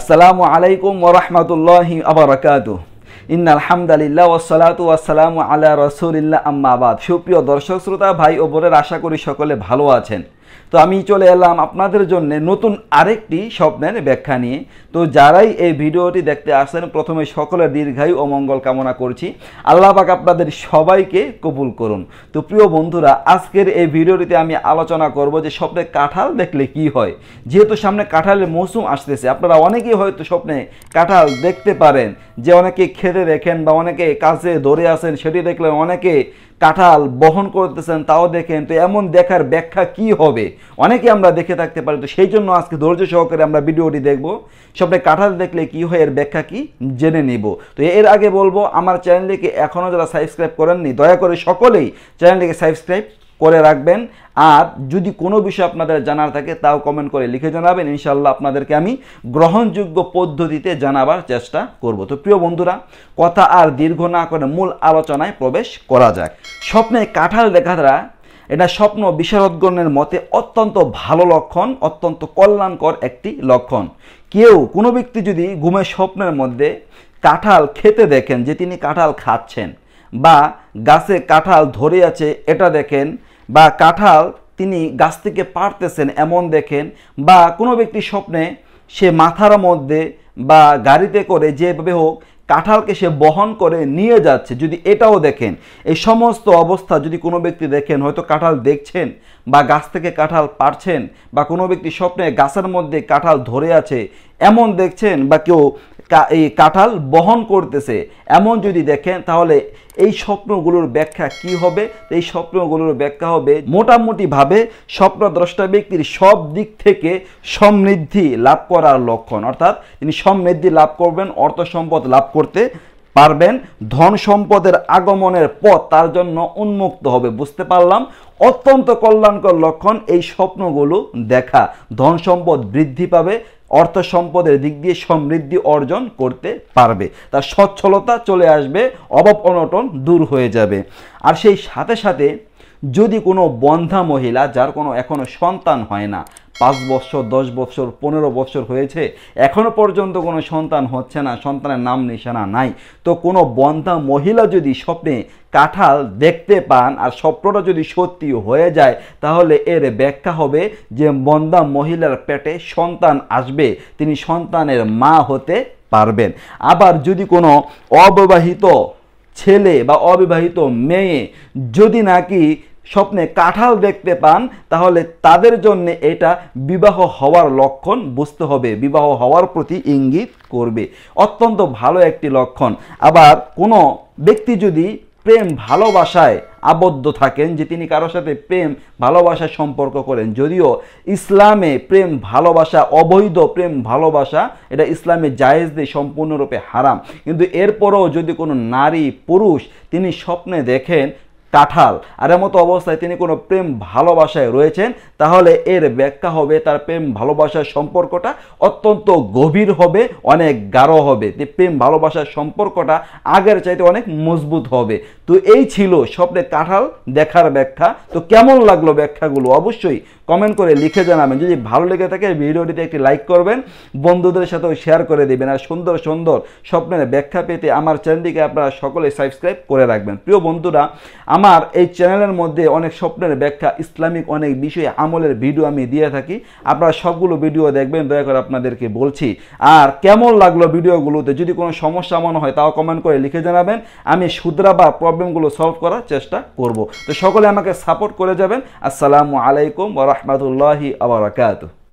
আসসালামু আলাইকুম ওরহমতুল্লাহ আবরাকাত ইন আলহামদুলিল্লাহ ওসালাত আসসালামু আলা রসুলিল্লাহ আম্মাবাদ সুপ্রিয় দর্শক শ্রোতা ভাই ও বোনের আশা করি সকলে ভালো আছেন তো আমি চলে এলাম আপনাদের জন্য নতুন আরেকটি স্বপ্নের ব্যাখ্যা নিয়ে তো যারাই এই ভিডিওটি দেখতে আসেন প্রথমে সকলের দীর্ঘায়ু ও মঙ্গল কামনা করছি আল্লাহ পাক আপনাদের সবাইকে কবুল করুন তো প্রিয় বন্ধুরা আজকের এই ভিডিওটিতে আমি আলোচনা করব যে স্বপ্নে কাঁঠাল দেখলে কি হয় যেহেতু সামনে কাঁঠালের মৌসুম আসতেছে আপনারা অনেকেই হয়তো স্বপ্নে কাঁঠাল দেখতে পারেন যে অনেকে খেতে দেখেন বা অনেকে কাছে ধরে আসেন সেটি দেখলে অনেকে কাঁঠাল বহন করতেছেন তাও দেখেন তো এমন দেখার ব্যাখ্যা কি হবে অনেকে আমরা দেখে থাকতে পারি তো সেই জন্য আজকে ধৈর্য সহকারে আমরা ভিডিওটি দেখব সবটাই কাঁঠাল দেখলে কি হয় এর ব্যাখ্যা কি জেনে নিব তো এর আগে বলবো আমার চ্যানেলটিকে এখনও যারা সাবস্ক্রাইব করেননি দয়া করে সকলেই চ্যানেলটিকে সাবস্ক্রাইব করে রাখবেন আর যদি কোনো বিষয় আপনাদের জানার থাকে তাও কমেন্ট করে লিখে জানাবেন ইনশাল্লাহ আপনাদেরকে আমি গ্রহণযোগ্য পদ্ধতিতে জানাবার চেষ্টা করব তো প্রিয় বন্ধুরা কথা আর দীর্ঘ না করে মূল আলোচনায় প্রবেশ করা যাক স্বপ্নে কাঁঠাল দেখা এটা স্বপ্ন বিশারদগণের মতে অত্যন্ত ভালো লক্ষণ অত্যন্ত কল্যাণকর একটি লক্ষণ কেউ কোনো ব্যক্তি যদি ঘুমে স্বপ্নের মধ্যে কাঁঠাল খেতে দেখেন যে তিনি কাঁঠাল খাচ্ছেন বা গাছে কাঁঠাল ধরে আছে এটা দেখেন বা কাঁঠাল তিনি গাছ থেকে পারতেছেন এমন দেখেন বা কোনো ব্যক্তি স্বপ্নে সে মাথার মধ্যে বা গাড়িতে করে যেভাবে হোক কাঁঠালকে সে বহন করে নিয়ে যাচ্ছে যদি এটাও দেখেন এই সমস্ত অবস্থা যদি কোনো ব্যক্তি দেখেন হয়তো কাঁঠাল দেখছেন বা গাছ থেকে কাঁঠাল পারছেন বা কোনো ব্যক্তি স্বপ্নে গাছের মধ্যে কাঁঠাল ধরে আছে এমন দেখছেন বা কেউ এই কাঁঠাল বহন করতেছে এমন যদি দেখেন তাহলে এই স্বপ্নগুলোর ব্যাখ্যা কি হবে এই স্বপ্নগুলোর ব্যাখ্যা হবে মোটামুটিভাবে স্বপ্নদ্রষ্টা ব্যক্তির সব দিক থেকে সমৃদ্ধি লাভ করার লক্ষণ অর্থাৎ তিনি সমৃদ্ধি লাভ করবেন অর্থ সম্পদ লাভ করতে পারবেন ধন সম্পদের আগমনের পথ তার জন্য উন্মুক্ত হবে বুঝতে পারলাম অত্যন্ত কল্যাণকর লক্ষণ এই স্বপ্নগুলো দেখা ধন সম্পদ বৃদ্ধি পাবে অর্থ সম্পদের দিক দিয়ে সমৃদ্ধি অর্জন করতে পারবে তার সচ্ছলতা চলে আসবে অভাব অনটন দূর হয়ে যাবে আর সেই সাথে সাথে যদি কোনো বন্ধা মহিলা যার কোনো এখনও সন্তান হয় না পাঁচ বছর দশ বছর পনেরো বছর হয়েছে এখনও পর্যন্ত কোনো সন্তান হচ্ছে না সন্তানের নাম নিশানা নাই তো কোনো বন্ধা মহিলা যদি স্বপ্নে কাঁঠাল দেখতে পান আর স্বপ্নটা যদি সত্যি হয়ে যায় তাহলে এর ব্যাখ্যা হবে যে বন্দা মহিলার পেটে সন্তান আসবে তিনি সন্তানের মা হতে পারবেন আবার যদি কোনো অবিবাহিত ছেলে বা অবিবাহিত মেয়ে যদি নাকি স্বপ্নে কাঁঠাল দেখতে পান তাহলে তাদের জন্য এটা বিবাহ হওয়ার লক্ষণ বুঝতে হবে বিবাহ হওয়ার প্রতি ইঙ্গিত করবে অত্যন্ত ভালো একটি লক্ষণ আবার কোনো ব্যক্তি যদি প্রেম ভালোবাসায় আবদ্ধ থাকেন যে তিনি কারোর সাথে প্রেম ভালোবাসার সম্পর্ক করেন যদিও ইসলামে প্রেম ভালোবাসা অবৈধ প্রেম ভালোবাসা এটা ইসলামে জায়েজ দিয়ে সম্পূর্ণরূপে হারাম কিন্তু এরপরও যদি কোনো নারী পুরুষ তিনি স্বপ্নে দেখেন কাঁঠাল আর এমতো অবস্থায় তিনি কোনো প্রেম ভালোবাসায় রয়েছেন তাহলে এর ব্যাখ্যা হবে তার প্রেম ভালোবাসার সম্পর্কটা অত্যন্ত গভীর হবে অনেক গাঢ় হবে যে প্রেম ভালোবাসার সম্পর্কটা আগের চাইতে অনেক মজবুত হবে তো এই ছিল স্বপ্নে কাঁঠাল দেখার ব্যাখ্যা তো কেমন লাগলো ব্যাখ্যাগুলো অবশ্যই কমেন্ট করে লিখে জানাবেন যদি ভালো লেগে থাকে ভিডিওটিতে একটি লাইক করবেন বন্ধুদের সাথেও শেয়ার করে দেবেন আর সুন্দর সুন্দর স্বপ্নের ব্যাখ্যা পেতে আমার চ্যানেলটিকে আপনারা সকলে সাবস্ক্রাইব করে রাখবেন প্রিয় বন্ধুরা আমার এই চ্যানেলের মধ্যে অনেক স্বপ্নের ব্যাখ্যা ইসলামিক অনেক বিষয়ে আমলের ভিডিও আমি দিয়ে থাকি আপনারা সবগুলো ভিডিও দেখবেন দয়া করে আপনাদেরকে বলছি আর কেমন লাগলো ভিডিওগুলোতে যদি কোনো সমস্যা মনে হয় তাও কমেন্ট করে লিখে জানাবেন আমি শুধরা বা প্রবলেমগুলো সলভ করার চেষ্টা করব তো সকলে আমাকে সাপোর্ট করে যাবেন আসসালামু আলাইকুম ওরহমতুল্লাহি আবরাকাত